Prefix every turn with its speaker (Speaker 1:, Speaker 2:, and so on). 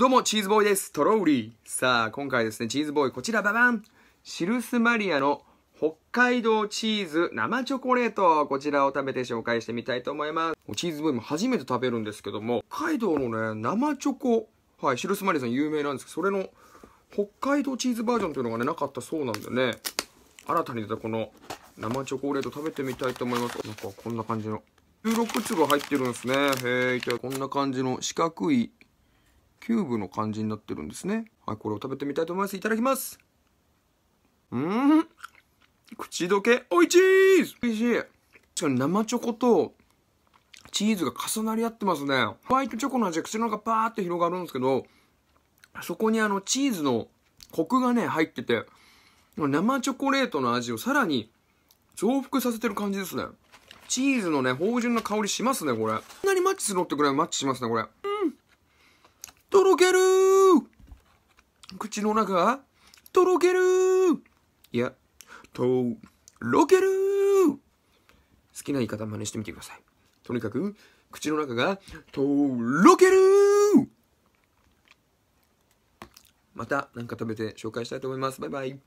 Speaker 1: どうも、チーズボーイです。トローリー。さあ、今回ですね、チーズボーイ、こちらババンシルスマリアの北海道チーズ生チョコレート。こちらを食べて紹介してみたいと思います。チーズボーイも初めて食べるんですけども、北海道のね、生チョコ。はい、シルスマリアさん有名なんですけど、それの北海道チーズバージョンというのがね、なかったそうなんでね、新たに出たこの生チョコレート食べてみたいと思います。なんかこんな感じの。16粒入ってるんですね。へえ、こんな感じの四角いキューブの感じになってるんですね。はい、これを食べてみたいと思います。いただきます。うん。口どけ、おいチーズ美味しい。確かに生チョコとチーズが重なり合ってますね。ホワイトチョコの味が口の中パーって広がるんですけど、そこにあのチーズのコクがね、入ってて、生チョコレートの味をさらに増幅させてる感じですね。チーズのね、芳醇な香りしますね、これ。こんなにマッチするのってくらいマッチしますね、これ。うんとろける口の中がとろける
Speaker 2: いや、とろける好きな言い方真似してみてください。とにかく、口の中がとろける
Speaker 1: また何か食べて紹介したいと思います。バイバイ。